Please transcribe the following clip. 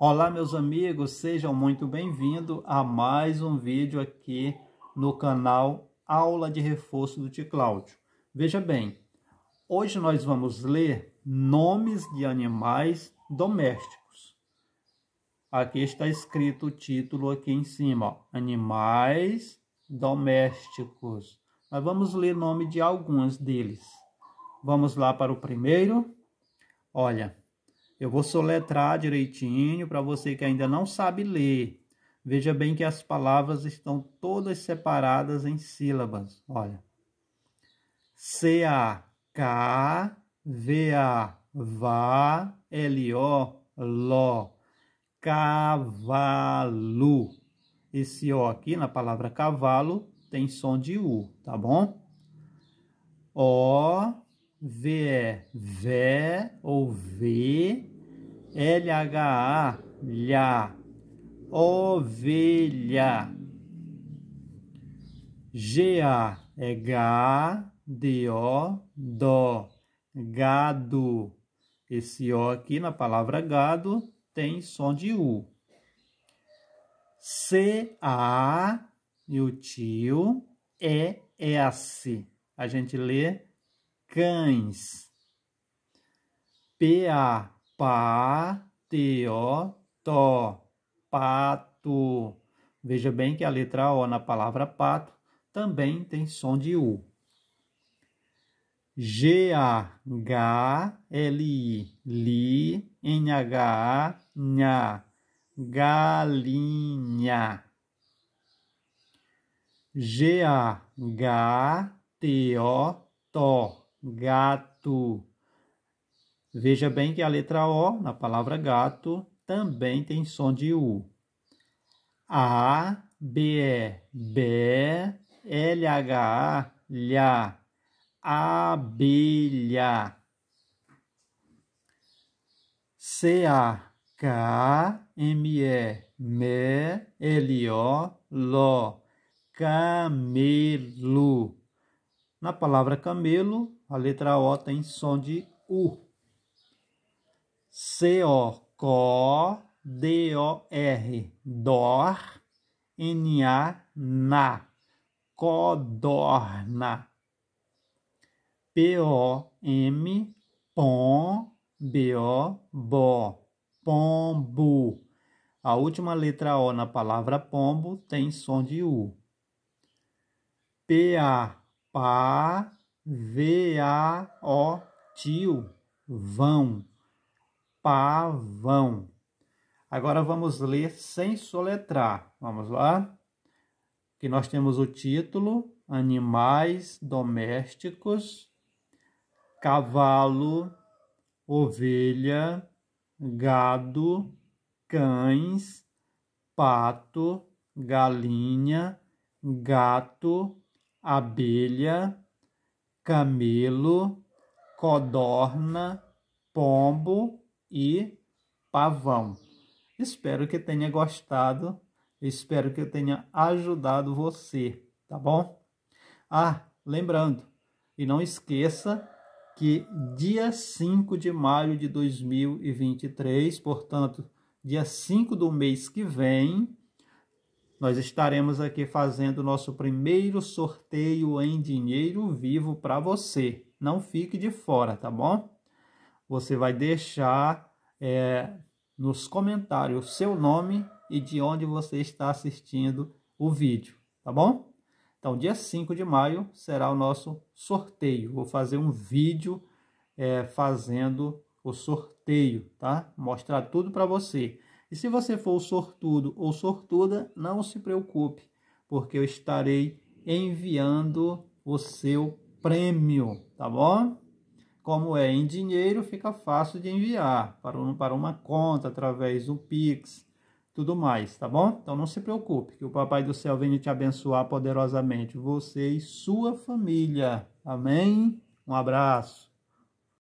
Olá meus amigos, sejam muito bem-vindos a mais um vídeo aqui no canal Aula de Reforço do Ticláudio. Veja bem, hoje nós vamos ler nomes de animais domésticos. Aqui está escrito o título aqui em cima, ó, animais domésticos. Nós vamos ler nome de alguns deles. Vamos lá para o primeiro. Olha, eu vou soletrar direitinho para você que ainda não sabe ler. Veja bem que as palavras estão todas separadas em sílabas. Olha. C-A-K, V-A, a L-O, l o Cavalo. Esse O aqui na palavra cavalo tem som de U, tá bom? O, V é vé ou V, a, lha, ovelha. a é gá, DO, dó, gado. Esse O aqui na palavra gado tem som de U. A e o tio E, S. A gente lê cães. P-A, pá, T-O, tó, pato. Veja bem que a letra O na palavra pato também tem som de U. G-A-H-L-I, li, N-H-A, nha, galinha. G-A-H-T-O, tó, gato. Veja bem que a letra O na palavra gato também tem som de U. A, B, E, B, L, H, A, lha, abelha. C, A, K, M, E, M, L, O, ló, camelo. Na palavra camelo a letra O tem som de U. C-O, o d o r D-O-R, dor, N-A, na, codorna. P-O-M, pom, B-O, bo, pombo. A última letra O na palavra pombo tem som de U. P-A, pá, V-A-O, tio, vão, pavão. Agora vamos ler sem soletrar. Vamos lá? Que nós temos o título: Animais domésticos, cavalo, ovelha, gado, cães, pato, galinha, gato, abelha camelo, codorna, pombo e pavão. Espero que tenha gostado, espero que eu tenha ajudado você, tá bom? Ah, lembrando, e não esqueça que dia 5 de maio de 2023, portanto, dia 5 do mês que vem, nós estaremos aqui fazendo nosso primeiro sorteio em dinheiro vivo para você. Não fique de fora, tá bom? Você vai deixar é, nos comentários o seu nome e de onde você está assistindo o vídeo, tá bom? Então, dia 5 de maio será o nosso sorteio. Vou fazer um vídeo é, fazendo o sorteio, tá? Mostrar tudo para você. E se você for sortudo ou sortuda, não se preocupe, porque eu estarei enviando o seu prêmio, tá bom? Como é em dinheiro, fica fácil de enviar para, um, para uma conta através do Pix, tudo mais, tá bom? Então não se preocupe, que o Papai do Céu venha te abençoar poderosamente, você e sua família. Amém? Um abraço.